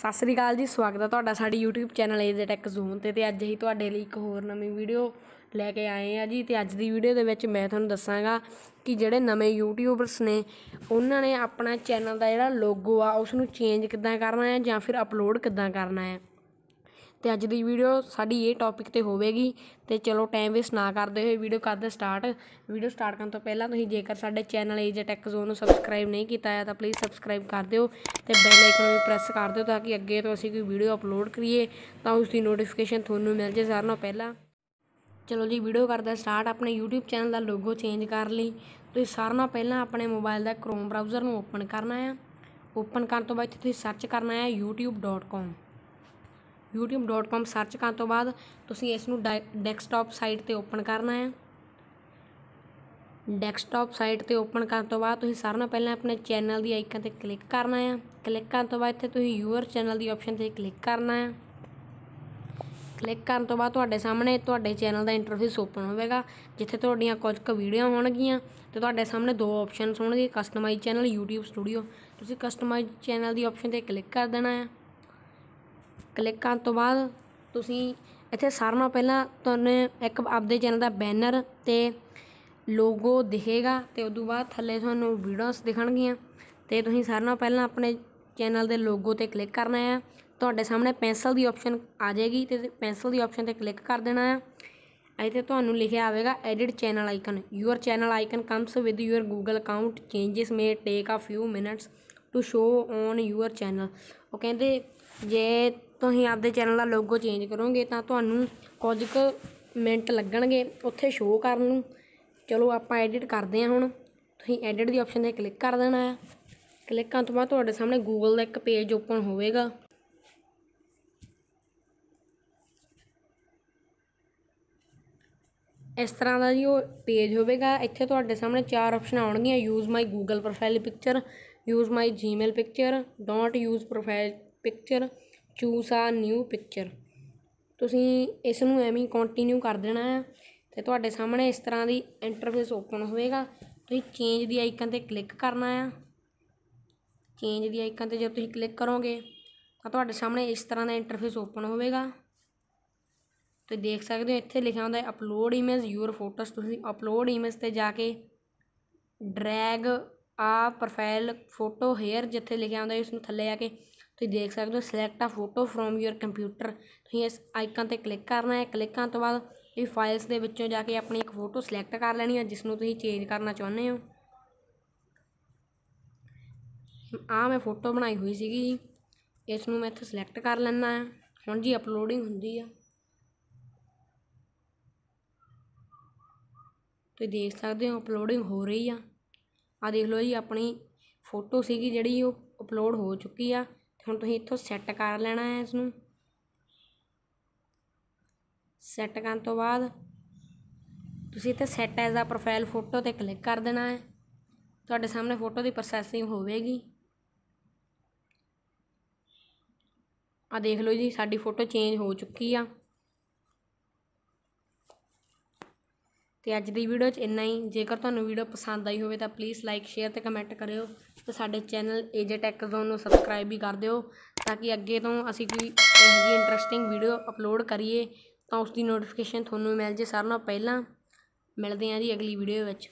ਸਤਿ ਸ੍ਰੀ ਅਕਾਲ ਜੀ ਸਵਾਗਤ ਹੈ ਤੁਹਾਡਾ ਸਾਡੀ YouTube channel AJ Tech Zone ਤੇ ਤੇ ਅੱਜ ਅਸੀਂ ਤੁਹਾਡੇ ਲਈ ਇੱਕ ਹੋਰ ਨਵੀਂ ਵੀਡੀਓ ਲੈ ਕੇ ਆਏ ਆ ਜੀ ਤੇ ਅੱਜ ਦੀ ਵੀਡੀਓ ਦੇ ਵਿੱਚ ਮੈਂ ਤੁਹਾਨੂੰ ਦੱਸਾਂਗਾ ਕਿ ਜਿਹੜੇ ਨਵੇਂ ਯੂਟਿਊਬਰਸ ਨੇ ਉਹਨਾਂ ਨੇ ਆਪਣਾ ਚੈਨਲ ਦਾ ਜਿਹੜਾ ਲੋਗੋ ਆ ਉਸ ਨੂੰ ਚੇਂਜ ਕਿੱਦਾਂ ਕਰਨਾ ਹੈ ਜਾਂ ਫਿਰ ਅਪਲੋਡ ਕਿੱਦਾਂ ਕਰਨਾ ਹੈ ਤੇ ਅੱਜ ਦੀ ਵੀਡੀਓ ਸਾਡੀ ਇਹ ਟੌਪਿਕ 'ਤੇ ਹੋਵੇਗੀ ਤੇ ਚਲੋ ਟਾਈਮ ਵੇਸ ਨਾ ਕਰਦੇ ਹੋਏ ਵੀਡੀਓ ਕਰਦੇ ਸਟਾਰਟ ਵੀਡੀਓ ਸਟਾਰਟ ਕਰਨ ਤੋਂ ਪਹਿਲਾਂ ਤੁਸੀਂ ਜੇਕਰ ਸਾਡੇ ਚੈਨਲ ਏਜ ਟੈਕ ਜ਼ੋਨ ਨੂੰ ਸਬਸਕ੍ਰਾਈਬ ਨਹੀਂ ਕੀਤਾ ਹੈ ਤਾਂ ਪਲੀਜ਼ ਸਬਸਕ੍ਰਾਈਬ ਕਰ ਦਿਓ ਤੇ ਬੈਲ ਆਈਕਨ ਵੀ ਪ੍ਰੈਸ ਕਰ ਦਿਓ ਤਾਂ ਕਿ ਅੱਗੇ ਤੋਂ ਅਸੀਂ ਕੋਈ ਵੀਡੀਓ ਅਪਲੋਡ ਕਰੀਏ ਤਾਂ ਉਸ ਦੀ ਨੋਟੀਫਿਕੇਸ਼ਨ ਤੁਹਾਨੂੰ ਮਿਲ ਜੇ ਸਾਰਿਆਂ ਪਹਿਲਾਂ ਚਲੋ ਜੀ ਵੀਡੀਓ ਕਰਦੇ ਸਟਾਰਟ ਆਪਣੇ YouTube ਚੈਨਲ ਦਾ ਲੋਗੋ ਚੇਂਜ ਕਰ ਲਈ ਤੁਸੀਂ ਸਾਰਿਆਂ ਪਹਿਲਾਂ ਆਪਣੇ ਮੋਬਾਈਲ ਦਾ Chrome ਬ੍ਰਾਊਜ਼ਰ ਨੂੰ ਓਪਨ ਕਰਨਾ ਹੈ ਓਪਨ ਕਰਨ ਤੋਂ ਬਾਅਦ ਤੁਸੀਂ ਸਰਚ ਕਰਨਾ ਹੈ youtube.com youtube.com ਸਰਚ ਕਰਨ ਤੋਂ ਬਾਅਦ ਤੁਸੀਂ ਇਸ ਨੂੰ ਡੈਸਕਟਾਪ ਸਾਈਟ ਤੇ ਓਪਨ ਕਰਨਾ ਹੈ ਡੈਸਕਟਾਪ ਸਾਈਟ ਤੇ ਓਪਨ ਕਰਨ ਤੋਂ ਬਾਅਦ ਤੁਸੀਂ ਸਾਰਿਆਂ ਤੋਂ ਪਹਿਲਾਂ ਆਪਣੇ ਚੈਨਲ ਦੀ ਆਈਕਨ ਤੇ ਕਲਿੱਕ ਕਰਨਾ ਹੈ ਕਲਿੱਕ ਕਰਨ ਤੋਂ ਬਾਅਦ ਇੱਥੇ ਤੁਸੀਂ ਯੂਅਰ ਚੈਨਲ ਦੀ ਆਪਸ਼ਨ ਤੇ ਕਲਿੱਕ ਕਰਨਾ ਹੈ ਕਲਿੱਕ ਕਰਨ ਤੋਂ ਬਾਅਦ ਤੁਹਾਡੇ ਸਾਹਮਣੇ ਤੁਹਾਡੇ ਚੈਨਲ ਦਾ ਇੰਟਰਫੇਸ ਓਪਨ ਹੋਵੇਗਾ ਜਿੱਥੇ ਤੁਹਾਡੀਆਂ ਕੁਝ ਕੁ ਵੀਡੀਓ ਹੋਣਗੀਆਂ ਤੇ ਤੁਹਾਡੇ ਸਾਹਮਣੇ ਦੋ ਆਪਸ਼ਨਸ ਹੋਣਗੇ ਕਸਟਮਾਈਜ਼ ਚੈਨਲ YouTube ਸਟੂਡੀਓ ਤੁਸੀਂ ਕਸਟਮਾਈਜ਼ ਚੈਨਲ ਦੀ ਆਪਸ਼ਨ ਤੇ ਕਲਿੱਕ ਕਰ ਦੇਣਾ ਹੈ ਕਲਿੱਕ ਕਰਨ ਤੋਂ ਬਾਅਦ ਤੁਸੀਂ ਇੱਥੇ ਸਾਰਿਆਂ ਨਾਲੋਂ ਪਹਿਲਾਂ ਤੁਹਾਨੂੰ ਇੱਕ ਆਪਦੇ ਚੈਨਲ ਦਾ ਬੈਨਰ ਅਤੇ ਲੋਗੋ ਦਿਖੇਗਾ ਅਤੇ ਉਦੋਂ ਬਾਅਦ ਥੱਲੇ ਤੁਹਾਨੂੰ ਵੀਡੀਓਜ਼ ਦਿਖਣਗੀਆਂ ਅਤੇ ਤੁਸੀਂ ਸਾਰਿਆਂ ਨਾਲੋਂ ਪਹਿਲਾਂ ਆਪਣੇ ਚੈਨਲ ਦੇ ਲੋਗੋ 'ਤੇ ਕਲਿੱਕ ਕਰਨਾ ਹੈ ਤੁਹਾਡੇ ਸਾਹਮਣੇ ਪੈਨਸਲ ਦੀ ਆਪਸ਼ਨ ਆ ਜਾਏਗੀ ਅਤੇ ਪੈਨਸਲ ਦੀ ਆਪਸ਼ਨ 'ਤੇ ਕਲਿੱਕ ਕਰ ਦੇਣਾ ਹੈ ਇੱਥੇ ਤੁਹਾਨੂੰ ਲਿਖਿਆ ਆਵੇਗਾ edit channel icon your channel icon comes with your Google account changes may take a few minutes to show on your channel ਉਹ ਕਹਿੰਦੇ ਜੇ ਤੁਸੀਂ ਆਪਦੇ ਚੈਨਲ ਦਾ ਲੋਗੋ ਚੇਂਜ ਕਰੋਗੇ ਤਾਂ ਤੁਹਾਨੂੰ ਕੁਝ ਕੁ ਮਿੰਟ ਲੱਗਣਗੇ ਉੱਥੇ ਸ਼ੋਅ ਕਰਨ ਨੂੰ ਚਲੋ ਆਪਾਂ ਐਡਿਟ ਕਰਦੇ ਹਾਂ ਹੁਣ ਤੁਸੀਂ ਐਡਿਟ ਦੀ ਆਪਸ਼ਨ 'ਤੇ ਕਲਿੱਕ ਕਰ ਦੇਣਾ ਹੈ ਕਲਿੱਕ ਕਰਨ ਤੋਂ ਬਾਅਦ ਤੁਹਾਡੇ ਸਾਹਮਣੇ ਗੂਗਲ ਦਾ ਇੱਕ ਪੇਜ ਓਪਨ ਹੋਵੇਗਾ ਇਸ ਤਰ੍ਹਾਂ ਦਾ ਜੀ ਉਹ ਪੇਜ ਹੋਵੇਗਾ ਇੱਥੇ ਤੁਹਾਡੇ ਸਾਹਮਣੇ ਚਾਰ ਆਪਸ਼ਨ ਆਉਣਗੀਆਂ use my Google profile picture use my Gmail picture don't use profile picture choose a new picture ਤੁਸੀਂ ਇਸ ਨੂੰ ਐਵੇਂ ਕੰਟੀਨਿਊ ਕਰ ਦੇਣਾ ਹੈ ਤੇ ਤੁਹਾਡੇ ਸਾਹਮਣੇ ਇਸ ਤਰ੍ਹਾਂ ਦੀ ਇੰਟਰਫੇਸ ਓਪਨ ਹੋਵੇਗਾ ਤੁਸੀਂ ਚੇਂਜ ਦੀ ਆਈਕਨ 'ਤੇ ਕਲਿੱਕ ਕਰਨਾ ਆ ਚੇਂਜ ਦੀ ਆਈਕਨ 'ਤੇ ਜਦ ਤੁਸੀਂ ਕਲਿੱਕ ਕਰੋਗੇ ਤਾਂ ਤੁਹਾਡੇ ਸਾਹਮਣੇ ਇਸ ਤਰ੍ਹਾਂ ਦਾ ਇੰਟਰਫੇਸ ਓਪਨ ਹੋਵੇਗਾ ਤੁਸੀਂ ਦੇਖ ਸਕਦੇ ਹੋ ਇੱਥੇ ਲਿਖਿਆ ਹੁੰਦਾ ਹੈ ਅਪਲੋਡ ਇਮੇਜ ਯੂਅਰ ਫੋਟੋਸ ਤੁਸੀਂ ਅਪਲੋਡ ਇਮੇਜ ਤੇ ਜਾ ਕੇ drag a profile photo here ਜਿੱਥੇ ਲਿਖਿਆ ਹੁੰਦਾ ਇਸ ਨੂੰ ਥੱਲੇ ਆ ਕੇ ਤੁਸੀਂ ਦੇਖ ਸਕਦੇ ਹੋ ਸਿਲੈਕਟ ਆ ਫੋਟੋ ਫਰੋਮ ਯੂਅਰ ਕੰਪਿਊਟਰ ਤੁਸੀਂ ਇਸ ਆਈਕਨ ਤੇ ਕਲਿੱਕ ਕਰਨਾ ਹੈ ਕਲਿੱਕ ਕਰਨ ਤੋਂ ਬਾਅਦ ਇਹ ਫਾਈਲਸ ਦੇ ਵਿੱਚੋਂ ਜਾ ਕੇ ਆਪਣੀ ਇੱਕ ਫੋਟੋ ਸਿਲੈਕਟ ਕਰ ਲੈਣੀ ਹੈ ਜਿਸ ਨੂੰ ਤੁਸੀਂ ਚੇਂਜ ਕਰਨਾ ਚਾਹੁੰਦੇ ਹੋ ਆ ਮੈਂ ਫੋਟੋ ਬਣਾਈ ਹੋਈ ਸੀਗੀ ਜੀ ਇਸ ਨੂੰ ਮੈਂ ਇੱਥੇ ਸਿਲੈਕਟ ਕਰ ਲੈਣਾ ਹੈ ਹੁਣ ਜੀ ਅਪਲੋਡਿੰਗ ਹੁੰਦੀ ਆ ਤੁਸੀਂ ਦੇਖ ਸਕਦੇ ਹੋ ਅਪਲੋਡਿੰਗ ਹੋ ਰਹੀ ਆ ਆ ਦੇਖ ਲਓ ਜੀ ਆਪਣੀ ਫੋਟੋ ਸੀਗੀ ਜਿਹੜੀ ਉਹ ਅਪਲੋਡ ਹੋ ਚੁੱਕੀ ਆ ਹੁਣ ਤੁਸੀਂ ਇੱਥੋਂ ਸੈੱਟ ਕਰ ਲੈਣਾ ਹੈ ਇਸ ਨੂੰ ਸੈੱਟ ਕਰਨ ਤੋਂ ਬਾਅਦ ਤੁਸੀਂ ਇੱਥੇ set as a profile photo ਤੇ ਕਲਿੱਕ ਕਰ ਦੇਣਾ ਹੈ ਤੁਹਾਡੇ ਸਾਹਮਣੇ ਫੋਟੋ ਦੀ ਪ੍ਰੋਸੈਸਿੰਗ ਹੋਵੇਗੀ ਆ ਦੇਖ ਲਓ ਜੀ ਸਾਡੀ ਫੋਟੋ ਚੇਂਜ ਹੋ ਚੁੱਕੀ ਆ ਤੇ ਅੱਜ ਦੀ ਵੀਡੀਓ 'ਚ ਇੰਨਾ ਹੀ ਜੇਕਰ ਤੁਹਾਨੂੰ ਵੀਡੀਓ ਪਸੰਦ ਆਈ ਹੋਵੇ ਤਾਂ ਪਲੀਜ਼ ਲਾਈਕ ਸ਼ੇਅਰ ਤੇ ਕਮੈਂਟ ਕਰਿਓ ਤੇ ਸਾਡੇ ਚੈਨਲ ਏਜੇ ਟੈਕ ਜ਼ੋਨ ਨੂੰ ਸਬਸਕ੍ਰਾਈਬ ਵੀ ਕਰ ਦਿਓ ਤਾਂ ਕਿ ਅੱਗੇ ਤੋਂ ਅਸੀਂ ਕੋਈ ਇਹੋ ਜਿਹੀ ਇੰਟਰਸਟਿੰਗ ਵੀਡੀਓ ਅਪਲੋਡ ਕਰੀਏ ਤਾਂ ਉਸ ਦੀ ਨੋਟੀਫਿਕੇਸ਼ਨ ਤੁਹਾਨੂੰ ਮਿਲ ਜੇ ਸਾਰਿਆਂ ਨਾਲੋਂ ਪਹਿਲਾਂ ਮਿਲਦੇ ਹਾਂ ਜੀ ਅਗਲੀ ਵੀਡੀਓ ਵਿੱਚ